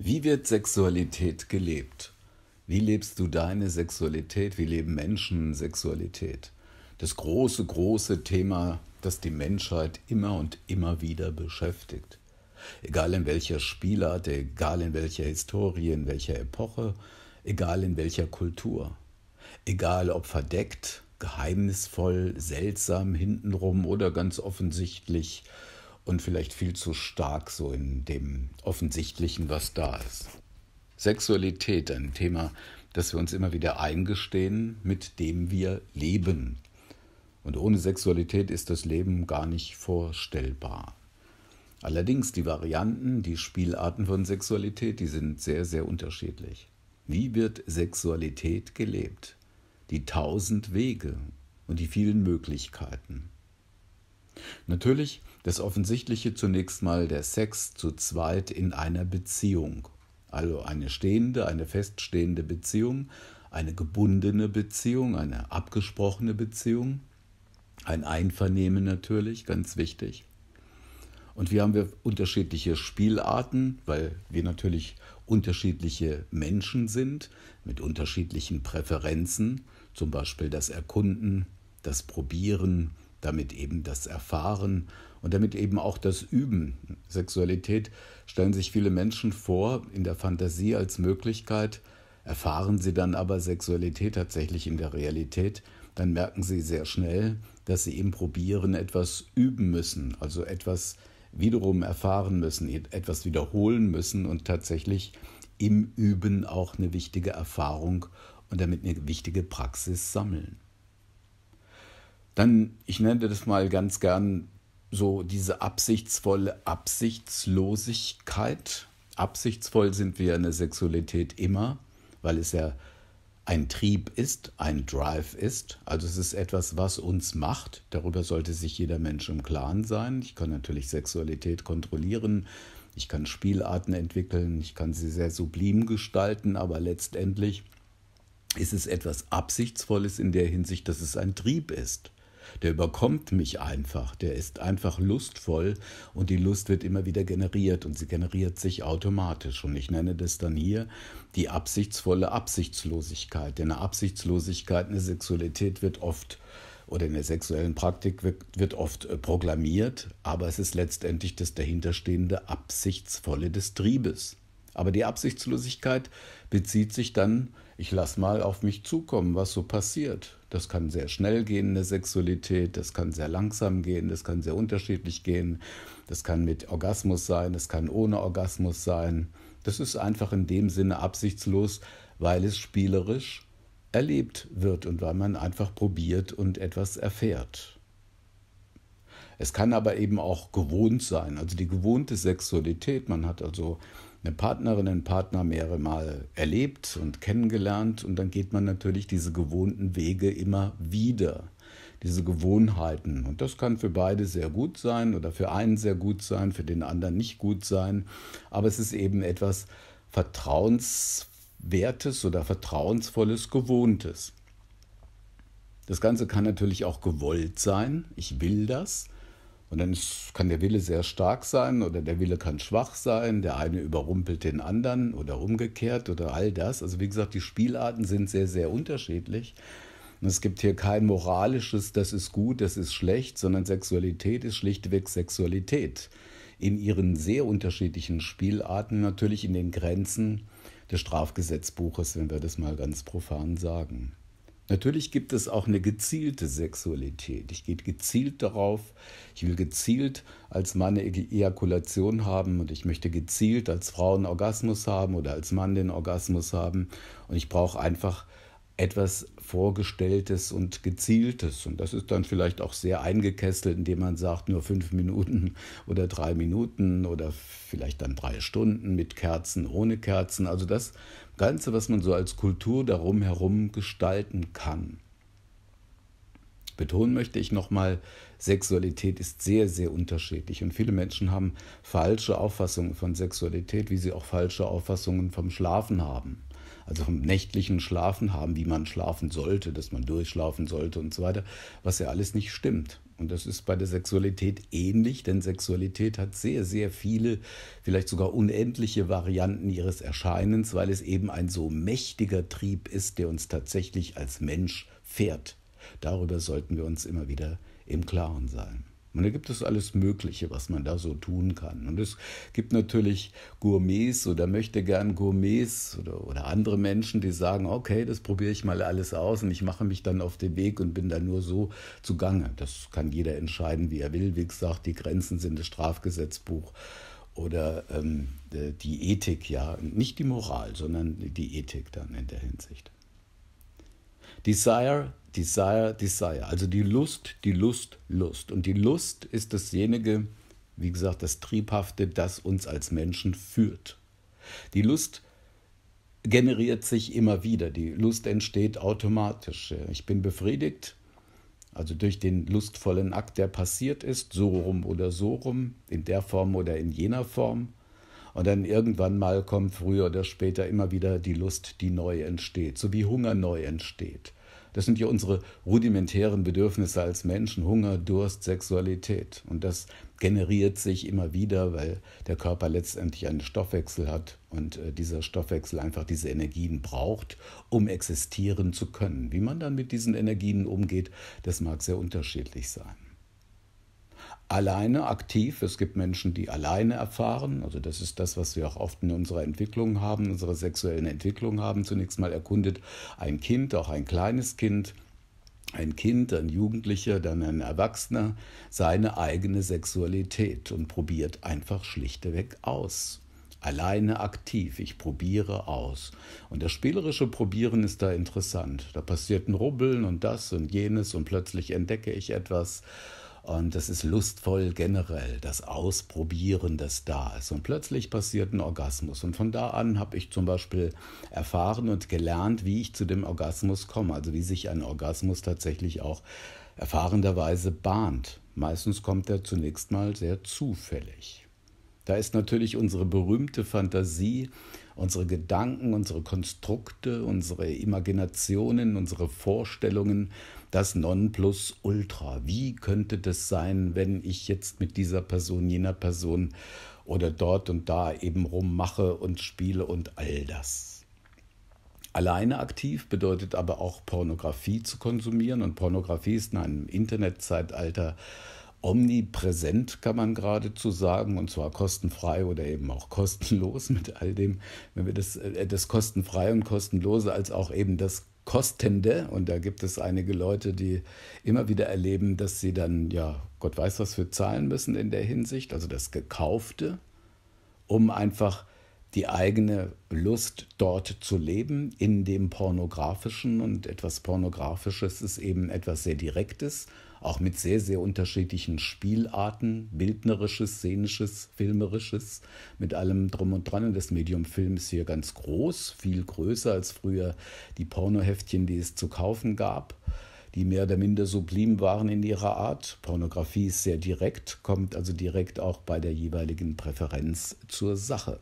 Wie wird Sexualität gelebt? Wie lebst du deine Sexualität? Wie leben Menschen Sexualität? Das große, große Thema, das die Menschheit immer und immer wieder beschäftigt. Egal in welcher Spielart, egal in welcher Historie, in welcher Epoche, egal in welcher Kultur. Egal ob verdeckt, geheimnisvoll, seltsam, hintenrum oder ganz offensichtlich und vielleicht viel zu stark so in dem Offensichtlichen, was da ist. Sexualität, ein Thema, das wir uns immer wieder eingestehen, mit dem wir leben. Und ohne Sexualität ist das Leben gar nicht vorstellbar. Allerdings die Varianten, die Spielarten von Sexualität, die sind sehr, sehr unterschiedlich. Wie wird Sexualität gelebt? Die tausend Wege und die vielen Möglichkeiten. Natürlich das Offensichtliche zunächst mal der Sex zu zweit in einer Beziehung. Also eine stehende, eine feststehende Beziehung, eine gebundene Beziehung, eine abgesprochene Beziehung, ein Einvernehmen natürlich, ganz wichtig. Und wie haben wir unterschiedliche Spielarten, weil wir natürlich unterschiedliche Menschen sind mit unterschiedlichen Präferenzen, zum Beispiel das Erkunden, das Probieren, damit eben das Erfahren und damit eben auch das Üben. Sexualität stellen sich viele Menschen vor in der Fantasie als Möglichkeit, erfahren sie dann aber Sexualität tatsächlich in der Realität, dann merken sie sehr schnell, dass sie im Probieren etwas üben müssen, also etwas wiederum erfahren müssen, etwas wiederholen müssen und tatsächlich im Üben auch eine wichtige Erfahrung und damit eine wichtige Praxis sammeln. Dann, ich nenne das mal ganz gern so diese absichtsvolle Absichtslosigkeit. Absichtsvoll sind wir in der Sexualität immer, weil es ja ein Trieb ist, ein Drive ist. Also es ist etwas, was uns macht. Darüber sollte sich jeder Mensch im Klaren sein. Ich kann natürlich Sexualität kontrollieren, ich kann Spielarten entwickeln, ich kann sie sehr sublim gestalten, aber letztendlich ist es etwas Absichtsvolles in der Hinsicht, dass es ein Trieb ist der überkommt mich einfach, der ist einfach lustvoll und die Lust wird immer wieder generiert und sie generiert sich automatisch. Und ich nenne das dann hier die absichtsvolle Absichtslosigkeit. Denn eine Absichtslosigkeit, eine Sexualität wird oft oder in der sexuellen Praktik wird, wird oft äh, proklamiert, aber es ist letztendlich das dahinterstehende Absichtsvolle des Triebes. Aber die Absichtslosigkeit bezieht sich dann, ich lass mal auf mich zukommen, was so passiert. Das kann sehr schnell gehen, in der Sexualität, das kann sehr langsam gehen, das kann sehr unterschiedlich gehen, das kann mit Orgasmus sein, das kann ohne Orgasmus sein. Das ist einfach in dem Sinne absichtslos, weil es spielerisch erlebt wird und weil man einfach probiert und etwas erfährt. Es kann aber eben auch gewohnt sein, also die gewohnte Sexualität. Man hat also eine Partnerin, einen Partner mehrere Mal erlebt und kennengelernt und dann geht man natürlich diese gewohnten Wege immer wieder, diese Gewohnheiten. Und das kann für beide sehr gut sein oder für einen sehr gut sein, für den anderen nicht gut sein. Aber es ist eben etwas Vertrauenswertes oder Vertrauensvolles Gewohntes. Das Ganze kann natürlich auch gewollt sein. Ich will das. Und dann ist, kann der Wille sehr stark sein oder der Wille kann schwach sein, der eine überrumpelt den anderen oder umgekehrt oder all das. Also wie gesagt, die Spielarten sind sehr, sehr unterschiedlich. Und es gibt hier kein moralisches, das ist gut, das ist schlecht, sondern Sexualität ist schlichtweg Sexualität. In ihren sehr unterschiedlichen Spielarten, natürlich in den Grenzen des Strafgesetzbuches, wenn wir das mal ganz profan sagen. Natürlich gibt es auch eine gezielte Sexualität. Ich gehe gezielt darauf, ich will gezielt als Mann eine Ejakulation haben und ich möchte gezielt als Frau einen Orgasmus haben oder als Mann den Orgasmus haben. Und ich brauche einfach etwas Vorgestelltes und Gezieltes. Und das ist dann vielleicht auch sehr eingekesselt, indem man sagt, nur fünf Minuten oder drei Minuten oder vielleicht dann drei Stunden mit Kerzen, ohne Kerzen. Also das Ganze, was man so als Kultur darum herum gestalten kann. Betonen möchte ich nochmal, Sexualität ist sehr, sehr unterschiedlich und viele Menschen haben falsche Auffassungen von Sexualität, wie sie auch falsche Auffassungen vom Schlafen haben. Also vom nächtlichen Schlafen haben, wie man schlafen sollte, dass man durchschlafen sollte und so weiter, was ja alles nicht stimmt. Und das ist bei der Sexualität ähnlich, denn Sexualität hat sehr, sehr viele, vielleicht sogar unendliche Varianten ihres Erscheinens, weil es eben ein so mächtiger Trieb ist, der uns tatsächlich als Mensch fährt. Darüber sollten wir uns immer wieder im Klaren sein. Und da gibt es alles Mögliche, was man da so tun kann. Und es gibt natürlich Gourmets oder möchte gern Gourmets oder, oder andere Menschen, die sagen, okay, das probiere ich mal alles aus und ich mache mich dann auf den Weg und bin dann nur so zugange. Das kann jeder entscheiden, wie er will. Wie gesagt, die Grenzen sind das Strafgesetzbuch oder ähm, die Ethik, ja. Nicht die Moral, sondern die Ethik dann in der Hinsicht. Desire Desire, Desire, also die Lust, die Lust, Lust. Und die Lust ist dasjenige, wie gesagt, das Triebhafte, das uns als Menschen führt. Die Lust generiert sich immer wieder, die Lust entsteht automatisch. Ich bin befriedigt, also durch den lustvollen Akt, der passiert ist, so rum oder so rum, in der Form oder in jener Form. Und dann irgendwann mal kommt früher oder später immer wieder die Lust, die neu entsteht, so wie Hunger neu entsteht. Das sind ja unsere rudimentären Bedürfnisse als Menschen, Hunger, Durst, Sexualität. Und das generiert sich immer wieder, weil der Körper letztendlich einen Stoffwechsel hat und äh, dieser Stoffwechsel einfach diese Energien braucht, um existieren zu können. Wie man dann mit diesen Energien umgeht, das mag sehr unterschiedlich sein alleine aktiv. Es gibt Menschen, die alleine erfahren. Also das ist das, was wir auch oft in unserer Entwicklung haben, unserer sexuellen Entwicklung haben. Zunächst mal erkundet ein Kind, auch ein kleines Kind, ein Kind, ein Jugendlicher, dann ein Erwachsener seine eigene Sexualität und probiert einfach schlichteweg aus alleine aktiv. Ich probiere aus. Und das spielerische Probieren ist da interessant. Da passiert ein Rubbeln und das und jenes und plötzlich entdecke ich etwas und das ist lustvoll generell, das Ausprobieren, das da ist. Und plötzlich passiert ein Orgasmus. Und von da an habe ich zum Beispiel erfahren und gelernt, wie ich zu dem Orgasmus komme. Also wie sich ein Orgasmus tatsächlich auch erfahrenderweise bahnt. Meistens kommt er zunächst mal sehr zufällig. Da ist natürlich unsere berühmte Fantasie unsere Gedanken, unsere Konstrukte, unsere Imaginationen, unsere Vorstellungen, das Nonplusultra. Wie könnte das sein, wenn ich jetzt mit dieser Person, jener Person oder dort und da eben rummache und spiele und all das? Alleine aktiv bedeutet aber auch Pornografie zu konsumieren und Pornografie ist in einem Internetzeitalter äh, omnipräsent, kann man geradezu sagen, und zwar kostenfrei oder eben auch kostenlos mit all dem, wenn wir das, äh, das kostenfrei und kostenlose als auch eben das Kostende. Und da gibt es einige Leute, die immer wieder erleben, dass sie dann, ja, Gott weiß, was für zahlen müssen in der Hinsicht, also das Gekaufte, um einfach die eigene Lust dort zu leben, in dem Pornografischen. Und etwas Pornografisches ist eben etwas sehr Direktes auch mit sehr, sehr unterschiedlichen Spielarten, bildnerisches, szenisches, filmerisches, mit allem drum und dran. Und das Medium Film ist hier ganz groß, viel größer als früher die Pornoheftchen, die es zu kaufen gab die mehr oder minder sublim waren in ihrer Art. Pornografie ist sehr direkt, kommt also direkt auch bei der jeweiligen Präferenz zur Sache.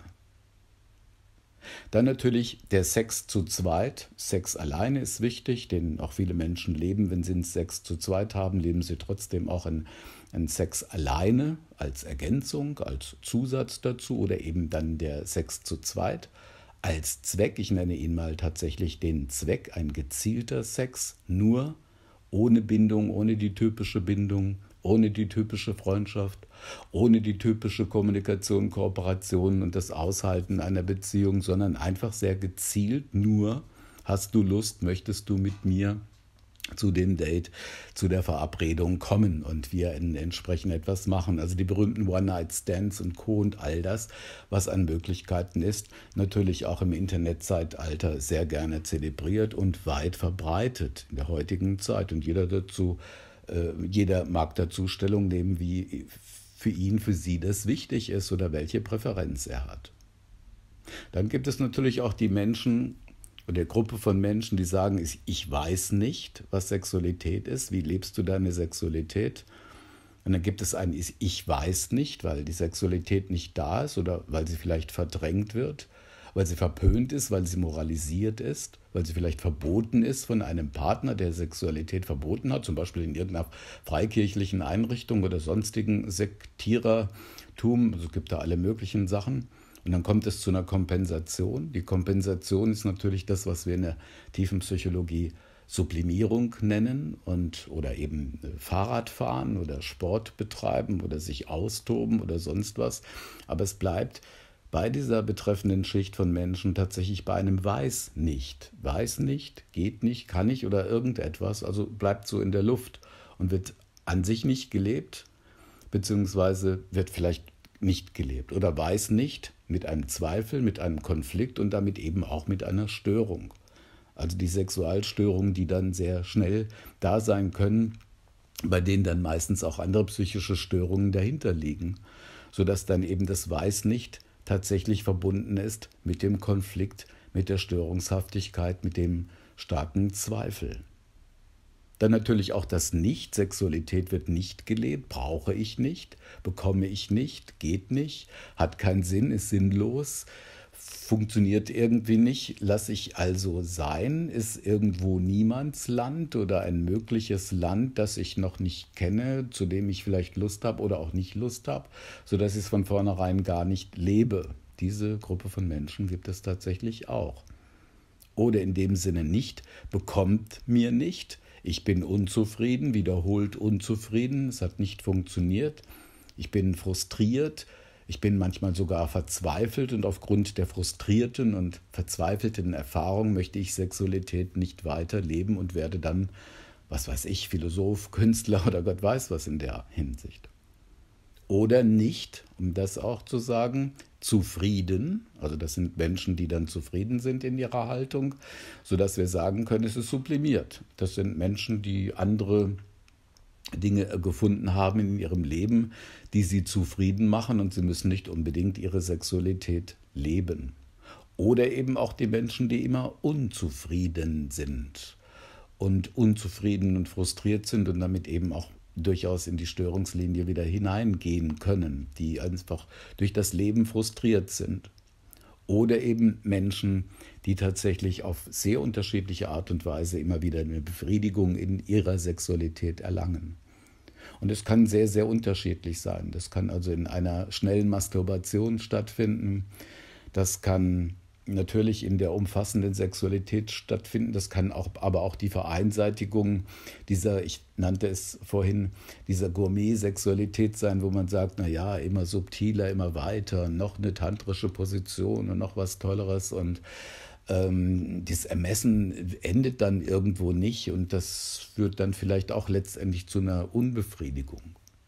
Dann natürlich der Sex zu zweit. Sex alleine ist wichtig, den auch viele Menschen leben. Wenn sie einen Sex zu zweit haben, leben sie trotzdem auch in ein Sex alleine als Ergänzung, als Zusatz dazu oder eben dann der Sex zu zweit als Zweck. Ich nenne ihn mal tatsächlich den Zweck, ein gezielter Sex, nur ohne Bindung, ohne die typische Bindung, ohne die typische Freundschaft, ohne die typische Kommunikation, Kooperation und das Aushalten einer Beziehung, sondern einfach sehr gezielt nur, hast du Lust, möchtest du mit mir zu dem Date, zu der Verabredung kommen und wir entsprechend etwas machen. Also die berühmten One-Night-Stands und Co. und all das, was an Möglichkeiten ist, natürlich auch im Internetzeitalter sehr gerne zelebriert und weit verbreitet in der heutigen Zeit. Und jeder dazu äh, jeder mag dazu Stellung nehmen, wie für ihn, für sie das wichtig ist oder welche Präferenz er hat. Dann gibt es natürlich auch die Menschen oder Gruppe von Menschen, die sagen, ich weiß nicht, was Sexualität ist, wie lebst du deine Sexualität? Und dann gibt es einen, Ich weiß nicht, weil die Sexualität nicht da ist oder weil sie vielleicht verdrängt wird weil sie verpönt ist, weil sie moralisiert ist, weil sie vielleicht verboten ist von einem Partner, der Sexualität verboten hat, zum Beispiel in irgendeiner freikirchlichen Einrichtung oder sonstigen Sektierertum. Also es gibt da alle möglichen Sachen. Und dann kommt es zu einer Kompensation. Die Kompensation ist natürlich das, was wir in der tiefen Psychologie Sublimierung nennen und oder eben äh, Fahrrad fahren oder Sport betreiben oder sich austoben oder sonst was. Aber es bleibt bei dieser betreffenden Schicht von Menschen tatsächlich bei einem weiß nicht. Weiß nicht, geht nicht, kann nicht oder irgendetwas, also bleibt so in der Luft und wird an sich nicht gelebt, beziehungsweise wird vielleicht nicht gelebt oder weiß nicht mit einem Zweifel, mit einem Konflikt und damit eben auch mit einer Störung. Also die Sexualstörungen, die dann sehr schnell da sein können, bei denen dann meistens auch andere psychische Störungen dahinter liegen, sodass dann eben das Weiß nicht tatsächlich verbunden ist mit dem Konflikt, mit der Störungshaftigkeit, mit dem starken Zweifel. Dann natürlich auch das Nicht. Sexualität wird nicht gelebt, brauche ich nicht, bekomme ich nicht, geht nicht, hat keinen Sinn, ist sinnlos, funktioniert irgendwie nicht, lasse ich also sein, ist irgendwo Niemandsland oder ein mögliches Land, das ich noch nicht kenne, zu dem ich vielleicht Lust habe oder auch nicht Lust habe, sodass ich es von vornherein gar nicht lebe. Diese Gruppe von Menschen gibt es tatsächlich auch. Oder in dem Sinne nicht, bekommt mir nicht, ich bin unzufrieden, wiederholt unzufrieden, es hat nicht funktioniert, ich bin frustriert, ich bin manchmal sogar verzweifelt und aufgrund der frustrierten und verzweifelten Erfahrung möchte ich Sexualität nicht weiter leben und werde dann, was weiß ich, Philosoph, Künstler oder Gott weiß was in der Hinsicht. Oder nicht, um das auch zu sagen, zufrieden, also das sind Menschen, die dann zufrieden sind in ihrer Haltung, sodass wir sagen können, es ist sublimiert. Das sind Menschen, die andere Dinge äh, gefunden haben in ihrem Leben, die sie zufrieden machen und sie müssen nicht unbedingt ihre Sexualität leben. Oder eben auch die Menschen, die immer unzufrieden sind und unzufrieden und frustriert sind und damit eben auch durchaus in die Störungslinie wieder hineingehen können, die einfach durch das Leben frustriert sind oder eben Menschen, die tatsächlich auf sehr unterschiedliche Art und Weise immer wieder eine Befriedigung in ihrer Sexualität erlangen. Und es kann sehr, sehr unterschiedlich sein. Das kann also in einer schnellen Masturbation stattfinden. Das kann natürlich in der umfassenden Sexualität stattfinden. Das kann auch, aber auch die Vereinseitigung dieser, ich nannte es vorhin, dieser Gourmet-Sexualität sein, wo man sagt, na ja, immer subtiler, immer weiter, noch eine tantrische Position und noch was Tolleres und ähm, das Ermessen endet dann irgendwo nicht und das führt dann vielleicht auch letztendlich zu einer Unbefriedigung.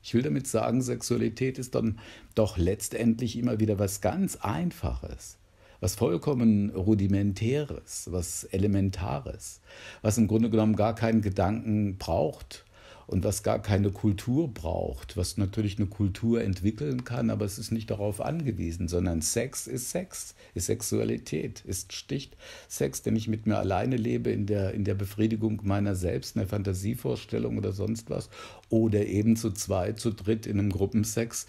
Ich will damit sagen, Sexualität ist dann doch letztendlich immer wieder was ganz Einfaches, was vollkommen Rudimentäres, was Elementares, was im Grunde genommen gar keinen Gedanken braucht und was gar keine Kultur braucht, was natürlich eine Kultur entwickeln kann, aber es ist nicht darauf angewiesen, sondern Sex ist Sex, ist Sexualität, ist sticht Sex, dem ich mit mir alleine lebe in der, in der Befriedigung meiner selbst, in der Fantasievorstellung oder sonst was, oder eben zu zweit, zu dritt in einem Gruppensex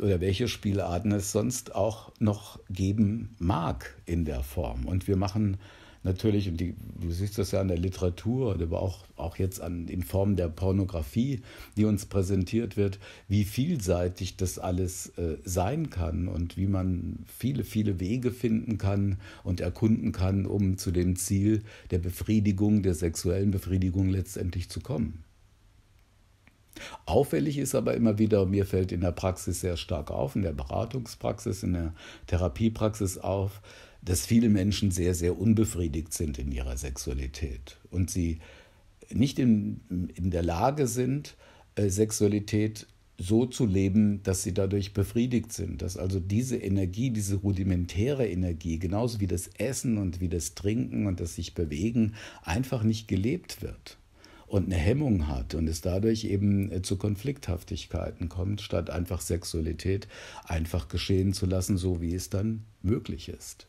oder welche Spielarten es sonst auch noch geben mag in der Form. Und wir machen natürlich, und die, du siehst das ja an der Literatur, aber auch, auch jetzt an, in Form der Pornografie, die uns präsentiert wird, wie vielseitig das alles äh, sein kann und wie man viele, viele Wege finden kann und erkunden kann, um zu dem Ziel der Befriedigung, der sexuellen Befriedigung letztendlich zu kommen. Auffällig ist aber immer wieder, mir fällt in der Praxis sehr stark auf, in der Beratungspraxis, in der Therapiepraxis auf, dass viele Menschen sehr, sehr unbefriedigt sind in ihrer Sexualität und sie nicht in, in der Lage sind, äh, Sexualität so zu leben, dass sie dadurch befriedigt sind, dass also diese Energie, diese rudimentäre Energie, genauso wie das Essen und wie das Trinken und das sich bewegen, einfach nicht gelebt wird und eine Hemmung hat und es dadurch eben äh, zu Konflikthaftigkeiten kommt, statt einfach Sexualität einfach geschehen zu lassen, so wie es dann möglich ist.